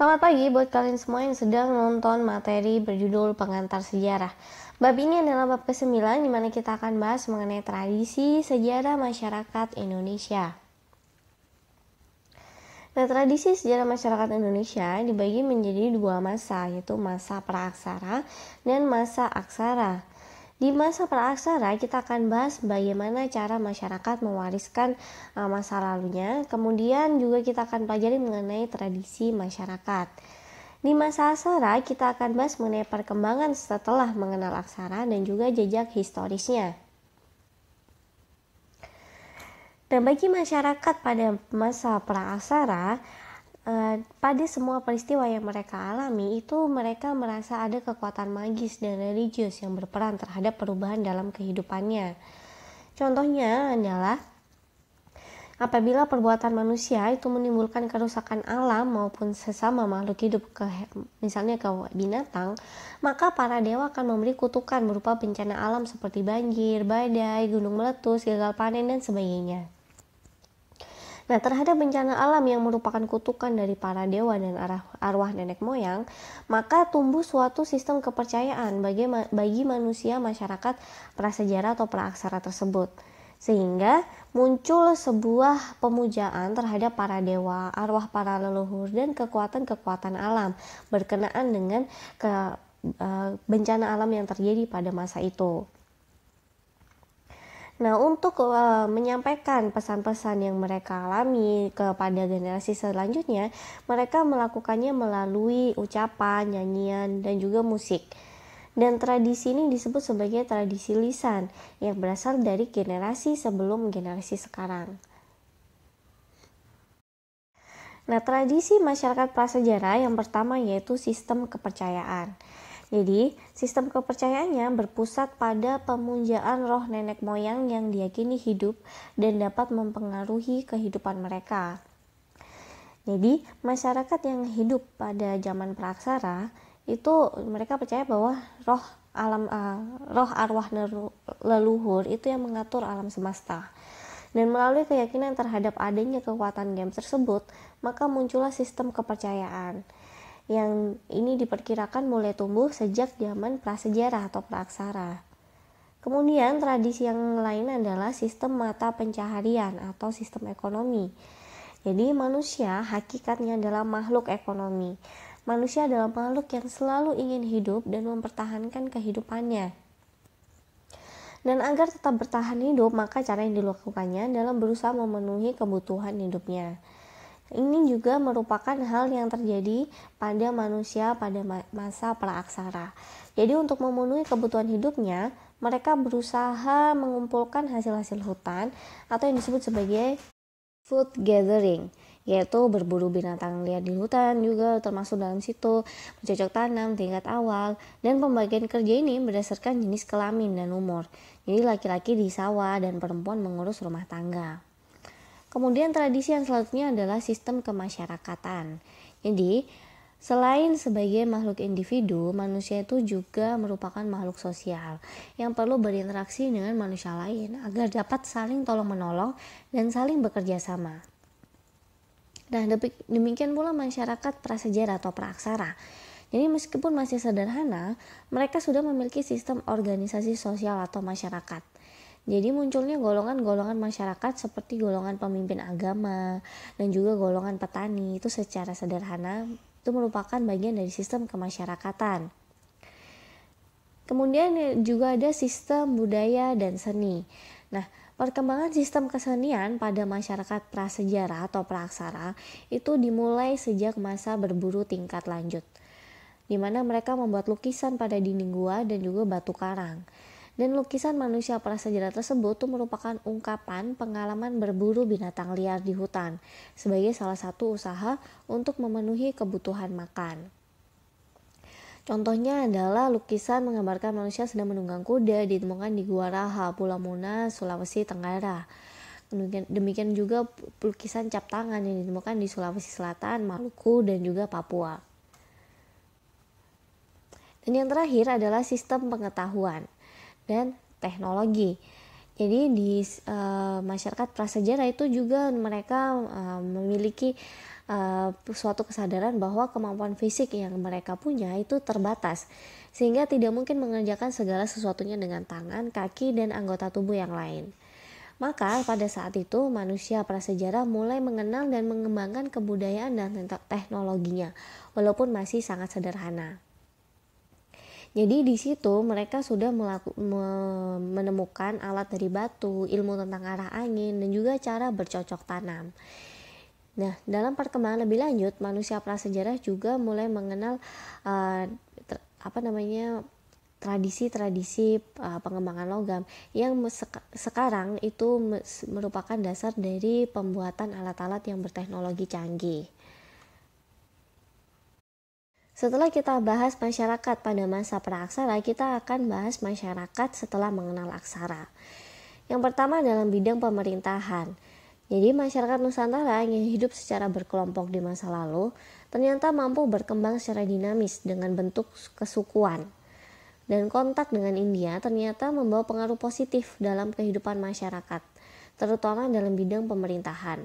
Selamat pagi buat kalian semua yang sedang nonton materi berjudul Pengantar Sejarah. Bab ini adalah bab ke-9 di mana kita akan bahas mengenai tradisi sejarah masyarakat Indonesia. Nah, tradisi sejarah masyarakat Indonesia dibagi menjadi dua masa, yaitu masa praaksara dan masa aksara. Di masa praaksara kita akan bahas bagaimana cara masyarakat mewariskan eh, masa lalunya. Kemudian juga kita akan pelajari mengenai tradisi masyarakat. Di masa aksara kita akan bahas mengenai perkembangan setelah mengenal aksara dan juga jejak historisnya. Nah, bagi masyarakat pada masa praaksara, Eh, pada semua peristiwa yang mereka alami itu mereka merasa ada kekuatan magis dan religius yang berperan terhadap perubahan dalam kehidupannya. Contohnya adalah apabila perbuatan manusia itu menimbulkan kerusakan alam maupun sesama makhluk hidup ke misalnya ke binatang, maka para dewa akan memberi kutukan berupa bencana alam seperti banjir, badai, gunung meletus, gagal panen dan sebagainya. Nah, terhadap bencana alam yang merupakan kutukan dari para dewa dan arwah nenek moyang, maka tumbuh suatu sistem kepercayaan bagi, bagi manusia masyarakat prasejarah atau praaksara tersebut. Sehingga muncul sebuah pemujaan terhadap para dewa, arwah para leluhur, dan kekuatan-kekuatan alam berkenaan dengan ke, eh, bencana alam yang terjadi pada masa itu. Nah, untuk uh, menyampaikan pesan-pesan yang mereka alami kepada generasi selanjutnya, mereka melakukannya melalui ucapan, nyanyian, dan juga musik. Dan tradisi ini disebut sebagai tradisi lisan yang berasal dari generasi sebelum generasi sekarang. Nah, tradisi masyarakat prasejarah yang pertama yaitu sistem kepercayaan. Jadi, sistem kepercayaannya berpusat pada pemunjaan roh nenek moyang yang diyakini hidup dan dapat mempengaruhi kehidupan mereka. Jadi, masyarakat yang hidup pada zaman praksara itu mereka percaya bahwa roh alam uh, roh arwah leluhur itu yang mengatur alam semesta. Dan melalui keyakinan terhadap adanya kekuatan game tersebut, maka muncullah sistem kepercayaan yang ini diperkirakan mulai tumbuh sejak zaman prasejarah atau praksara. Kemudian tradisi yang lain adalah sistem mata pencaharian atau sistem ekonomi. Jadi manusia hakikatnya adalah makhluk ekonomi. Manusia adalah makhluk yang selalu ingin hidup dan mempertahankan kehidupannya. Dan agar tetap bertahan hidup, maka cara yang dilakukannya adalah berusaha memenuhi kebutuhan hidupnya. Ini juga merupakan hal yang terjadi pada manusia pada masa praaksara. Jadi untuk memenuhi kebutuhan hidupnya, mereka berusaha mengumpulkan hasil-hasil hutan atau yang disebut sebagai food gathering yaitu berburu binatang liar di hutan juga termasuk dalam situ, mencocok tanam tingkat awal, dan pembagian kerja ini berdasarkan jenis kelamin dan umur. Jadi laki-laki di sawah dan perempuan mengurus rumah tangga. Kemudian tradisi yang selanjutnya adalah sistem kemasyarakatan. Jadi, selain sebagai makhluk individu, manusia itu juga merupakan makhluk sosial yang perlu berinteraksi dengan manusia lain agar dapat saling tolong-menolong dan saling bekerja sama. Nah, demikian pula masyarakat prasejarah atau praksara. Jadi meskipun masih sederhana, mereka sudah memiliki sistem organisasi sosial atau masyarakat. Jadi munculnya golongan-golongan masyarakat seperti golongan pemimpin agama dan juga golongan petani itu secara sederhana itu merupakan bagian dari sistem kemasyarakatan. Kemudian ya, juga ada sistem budaya dan seni. Nah, perkembangan sistem kesenian pada masyarakat prasejarah atau praksara itu dimulai sejak masa berburu tingkat lanjut, di mana mereka membuat lukisan pada dinding gua dan juga batu karang. Dan lukisan manusia prasejarah tersebut tuh merupakan ungkapan pengalaman berburu binatang liar di hutan sebagai salah satu usaha untuk memenuhi kebutuhan makan. Contohnya adalah lukisan menggambarkan manusia sedang menunggang kuda ditemukan di Gua Raha, Pulau Muna, Sulawesi Tenggara. Demikian juga lukisan cap tangan yang ditemukan di Sulawesi Selatan, Maluku, dan juga Papua. Dan yang terakhir adalah sistem pengetahuan dan teknologi. Jadi di e, masyarakat prasejarah itu juga mereka e, memiliki e, suatu kesadaran bahwa kemampuan fisik yang mereka punya itu terbatas sehingga tidak mungkin mengerjakan segala sesuatunya dengan tangan, kaki dan anggota tubuh yang lain. Maka pada saat itu manusia prasejarah mulai mengenal dan mengembangkan kebudayaan dan teknologinya walaupun masih sangat sederhana. Jadi di situ mereka sudah melaku, me, menemukan alat dari batu, ilmu tentang arah angin, dan juga cara bercocok tanam. Nah, dalam perkembangan lebih lanjut, manusia prasejarah juga mulai mengenal uh, eh, ter, apa namanya tradisi-tradisi uh, pengembangan logam yang sekarang itu merupakan dasar dari pembuatan alat-alat yang berteknologi canggih. Setelah kita bahas masyarakat pada masa praaksara, kita akan bahas masyarakat setelah mengenal aksara. Yang pertama dalam bidang pemerintahan. Jadi masyarakat Nusantara yang hidup secara berkelompok di masa lalu ternyata mampu berkembang secara dinamis dengan bentuk kesukuan. Dan kontak dengan India ternyata membawa pengaruh positif dalam kehidupan masyarakat, terutama dalam bidang pemerintahan.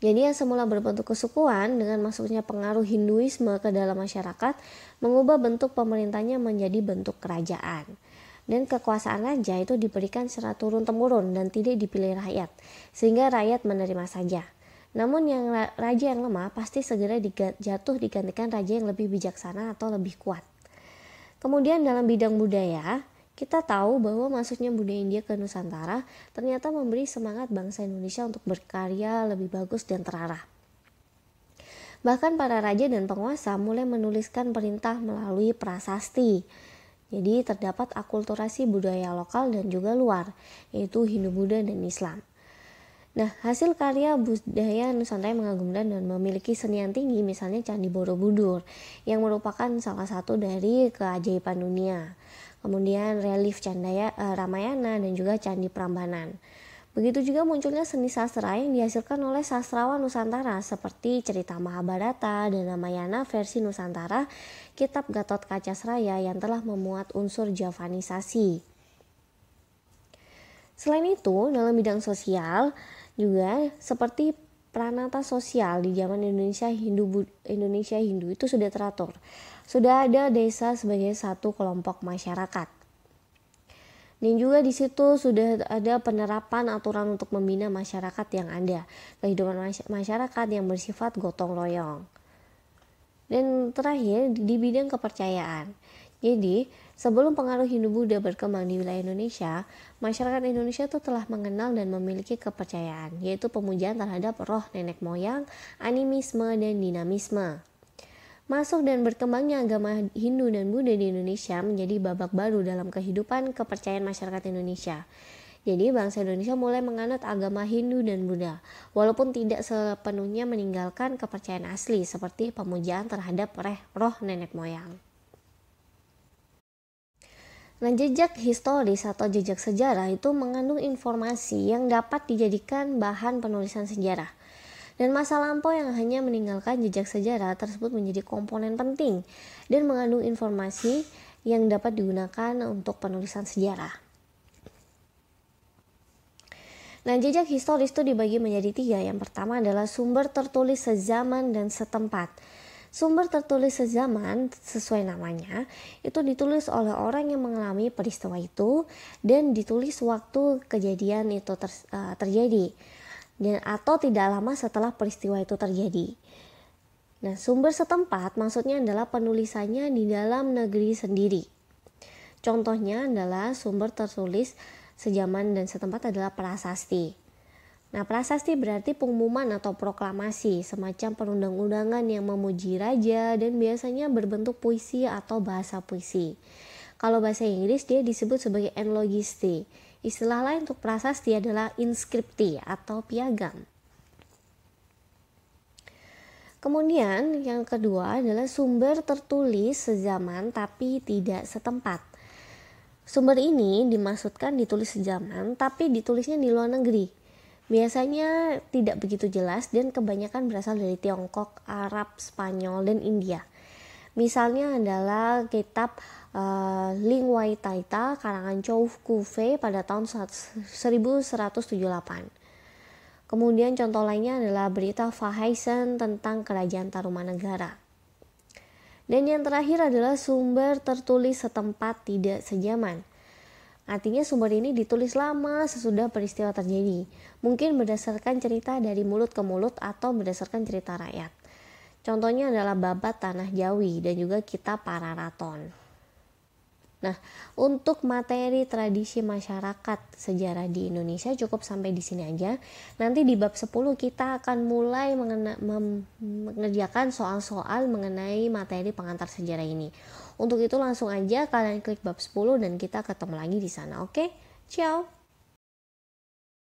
Jadi yang semula berbentuk kesukuan dengan masuknya pengaruh Hinduisme ke dalam masyarakat mengubah bentuk pemerintahnya menjadi bentuk kerajaan. Dan kekuasaan raja itu diberikan secara turun-temurun dan tidak dipilih rakyat, sehingga rakyat menerima saja. Namun yang raja yang lemah pasti segera jatuh digantikan raja yang lebih bijaksana atau lebih kuat. Kemudian dalam bidang budaya, kita tahu bahwa masuknya budaya India ke Nusantara ternyata memberi semangat bangsa Indonesia untuk berkarya lebih bagus dan terarah. Bahkan para raja dan penguasa mulai menuliskan perintah melalui prasasti. Jadi terdapat akulturasi budaya lokal dan juga luar, yaitu Hindu-Buddha dan Islam. Nah, hasil karya budaya Nusantara yang mengagumkan dan memiliki seni yang tinggi, misalnya Candi Borobudur, yang merupakan salah satu dari keajaiban dunia. Kemudian relief Candaya eh, Ramayana dan juga Candi Prambanan. Begitu juga munculnya seni sastra yang dihasilkan oleh sastrawan Nusantara seperti cerita Mahabharata dan Ramayana versi Nusantara, kitab Gatot Kaca Seraya yang telah memuat unsur javanisasi. Selain itu, dalam bidang sosial, juga seperti pranata sosial di zaman Indonesia Hindu Indonesia Hindu itu sudah teratur. Sudah ada desa sebagai satu kelompok masyarakat. Dan juga di situ sudah ada penerapan aturan untuk membina masyarakat yang ada, kehidupan masyarakat yang bersifat gotong royong. Dan terakhir di bidang kepercayaan. Jadi, sebelum pengaruh Hindu-Buddha berkembang di wilayah Indonesia, masyarakat Indonesia itu telah mengenal dan memiliki kepercayaan, yaitu pemujaan terhadap roh nenek moyang, animisme, dan dinamisme. Masuk dan berkembangnya agama Hindu dan Buddha di Indonesia menjadi babak baru dalam kehidupan kepercayaan masyarakat Indonesia. Jadi bangsa Indonesia mulai menganut agama Hindu dan Buddha, walaupun tidak sepenuhnya meninggalkan kepercayaan asli seperti pemujaan terhadap roh nenek moyang. Nah, jejak historis atau jejak sejarah itu mengandung informasi yang dapat dijadikan bahan penulisan sejarah. Dan masa lampau yang hanya meninggalkan jejak sejarah tersebut menjadi komponen penting dan mengandung informasi yang dapat digunakan untuk penulisan sejarah. Nah, jejak historis itu dibagi menjadi tiga. Yang pertama adalah sumber tertulis sezaman dan setempat. Sumber tertulis sezaman sesuai namanya itu ditulis oleh orang yang mengalami peristiwa itu dan ditulis waktu kejadian itu ter, uh, terjadi dan atau tidak lama setelah peristiwa itu terjadi. Nah, sumber setempat maksudnya adalah penulisannya di dalam negeri sendiri. Contohnya adalah sumber tertulis sejaman dan setempat adalah prasasti. Nah, prasasti berarti pengumuman atau proklamasi, semacam perundang-undangan yang memuji raja dan biasanya berbentuk puisi atau bahasa puisi. Kalau bahasa Inggris dia disebut sebagai enlogisti. Istilah lain untuk prasasti adalah inskripti atau piagam. Kemudian yang kedua adalah sumber tertulis sezaman tapi tidak setempat. Sumber ini dimaksudkan ditulis sejaman tapi ditulisnya di luar negeri biasanya tidak begitu jelas dan kebanyakan berasal dari Tiongkok, Arab, Spanyol, dan India. Misalnya adalah kitab uh, eh, Lingwai Taita karangan Chou Kufe pada tahun 1178. Kemudian contoh lainnya adalah berita Fahaisen tentang kerajaan Tarumanegara. Dan yang terakhir adalah sumber tertulis setempat tidak sejaman. Artinya sumber ini ditulis lama sesudah peristiwa terjadi, mungkin berdasarkan cerita dari mulut ke mulut atau berdasarkan cerita rakyat. Contohnya adalah babat tanah Jawi dan juga kitab Pararaton. Nah, untuk materi tradisi masyarakat sejarah di Indonesia cukup sampai di sini aja. Nanti di bab 10 kita akan mulai mengerjakan soal-soal mengenai materi pengantar sejarah ini. Untuk itu langsung aja kalian klik bab 10 dan kita ketemu lagi di sana, oke? Okay? Ciao.